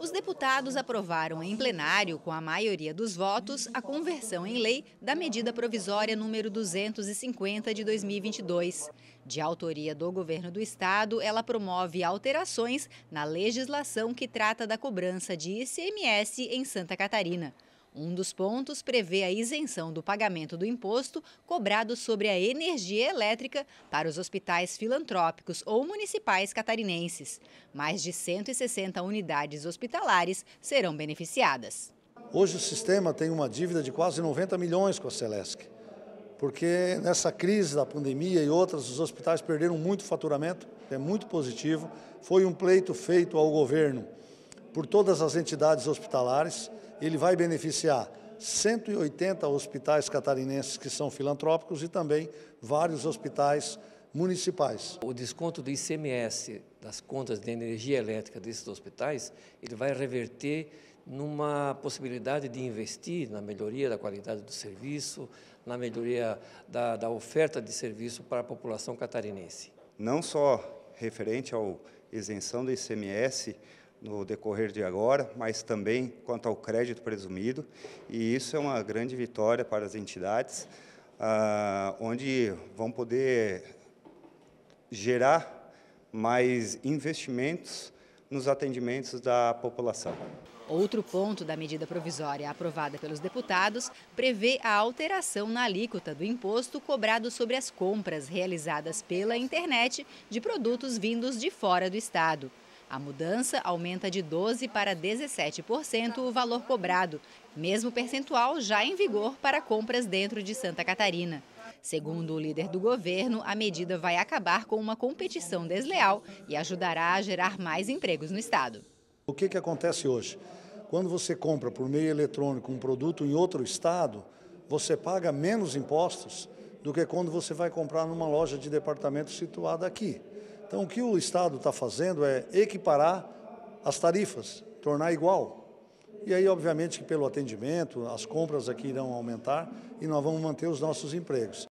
Os deputados aprovaram em plenário, com a maioria dos votos, a conversão em lei da medida provisória número 250 de 2022. De autoria do governo do estado, ela promove alterações na legislação que trata da cobrança de ICMS em Santa Catarina. Um dos pontos prevê a isenção do pagamento do imposto cobrado sobre a energia elétrica para os hospitais filantrópicos ou municipais catarinenses. Mais de 160 unidades hospitalares serão beneficiadas. Hoje o sistema tem uma dívida de quase 90 milhões com a Celesc, porque nessa crise da pandemia e outras, os hospitais perderam muito faturamento, é muito positivo. Foi um pleito feito ao governo por todas as entidades hospitalares ele vai beneficiar 180 hospitais catarinenses que são filantrópicos e também vários hospitais municipais. O desconto do ICMS das contas de energia elétrica desses hospitais, ele vai reverter numa possibilidade de investir na melhoria da qualidade do serviço, na melhoria da, da oferta de serviço para a população catarinense. Não só referente à isenção do ICMS, no decorrer de agora, mas também quanto ao crédito presumido, e isso é uma grande vitória para as entidades, ah, onde vão poder gerar mais investimentos nos atendimentos da população. Outro ponto da medida provisória aprovada pelos deputados prevê a alteração na alíquota do imposto cobrado sobre as compras realizadas pela internet de produtos vindos de fora do estado. A mudança aumenta de 12% para 17% o valor cobrado, mesmo percentual já em vigor para compras dentro de Santa Catarina. Segundo o líder do governo, a medida vai acabar com uma competição desleal e ajudará a gerar mais empregos no Estado. O que, que acontece hoje? Quando você compra por meio eletrônico um produto em outro Estado, você paga menos impostos do que quando você vai comprar numa loja de departamento situada aqui. Então, o que o Estado está fazendo é equiparar as tarifas, tornar igual. E aí, obviamente, que pelo atendimento, as compras aqui irão aumentar e nós vamos manter os nossos empregos.